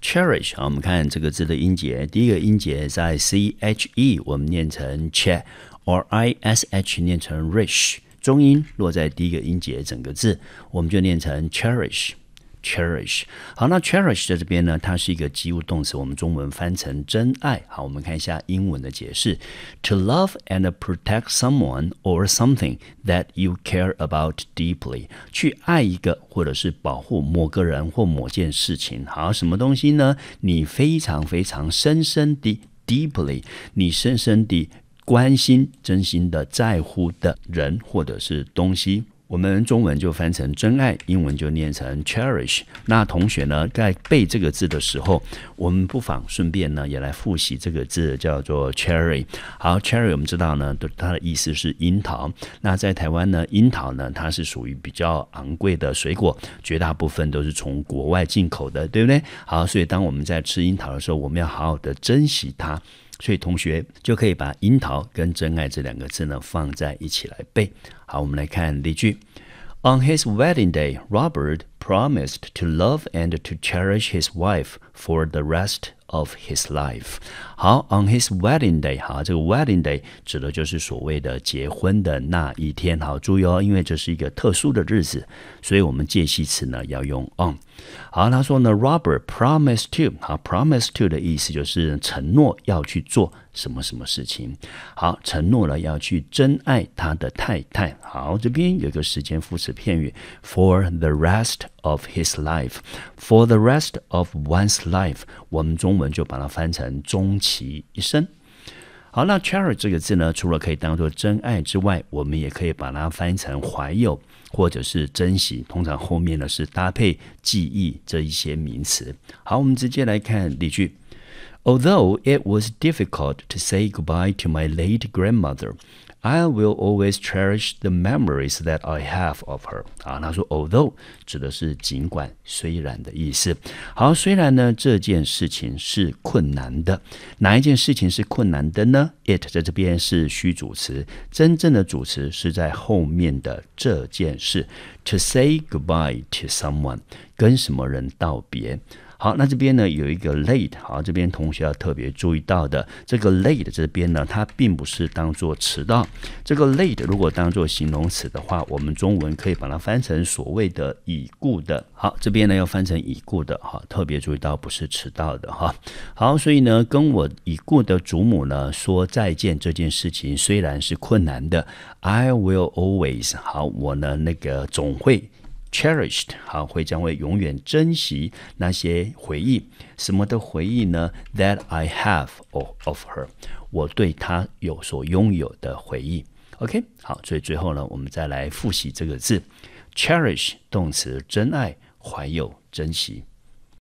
cherish，好，我们看这个字的音节，第一个音节在 c h e，我们念成 cher，or i s h，念成 rich，中音落在第一个音节，整个字我们就念成 cherish。cherish，好，那 cherish 在这边呢，它是一个及物动词，我们中文翻成真爱。好，我们看一下英文的解释：to love and protect someone or something that you care about deeply，去爱一个或者是保护某个人或某件事情。好，什么东西呢？你非常非常深深的 deeply，你深深的关心、真心的在乎的人或者是东西。我们中文就翻成“真爱”，英文就念成 “cherish”。那同学呢，在背这个字的时候，我们不妨顺便呢，也来复习这个字叫做 “cherry”。好，“cherry” 我们知道呢，它的意思是樱桃。那在台湾呢，樱桃呢，它是属于比较昂贵的水果，绝大部分都是从国外进口的，对不对？好，所以当我们在吃樱桃的时候，我们要好好的珍惜它。所以同学就可以把“樱桃”跟“真爱”这两个字呢放在一起来背。好，我们来看例句：On his wedding day, Robert promised to love and to cherish his wife for the rest. Of his life，好，on his wedding day，好，这个 wedding day 指的就是所谓的结婚的那一天，好，注意哦，因为这是一个特殊的日子，所以我们介系词呢要用 on，好，他说呢，Robert promised to，好，promise to 的意思就是承诺要去做什么什么事情，好，承诺了要去真爱他的太太，好，这边有个时间副词片语 for the rest。of his life for the rest of one's life，我们中文就把它翻成终其一生。好，那 charity 这个字呢，除了可以当做真爱之外，我们也可以把它翻成怀有或者是珍惜。通常后面呢是搭配记忆这一些名词。好，我们直接来看例句。Although it was difficult to say goodbye to my late grandmother. I will always cherish the memories that I have of her。啊，他说，although 指的是尽管、虽然的意思。好，虽然呢，这件事情是困难的。哪一件事情是困难的呢？It 在这边是虚主词，真正的主词是在后面的这件事。To say goodbye to someone，跟什么人道别？好，那这边呢有一个 late，好，这边同学要特别注意到的这个 late 这边呢，它并不是当做迟到，这个 late 如果当做形容词的话，我们中文可以把它翻成所谓的已故的。好，这边呢要翻成已故的哈，特别注意到不是迟到的哈。好，所以呢跟我已故的祖母呢说再见这件事情虽然是困难的，I will always 好，我呢那个总会。cherished，好，会将会永远珍惜那些回忆，什么的回忆呢？That I have of of her，我对她有所拥有的回忆。OK，好，所以最后呢，我们再来复习这个字，cherish，动词，真爱，怀有，珍惜。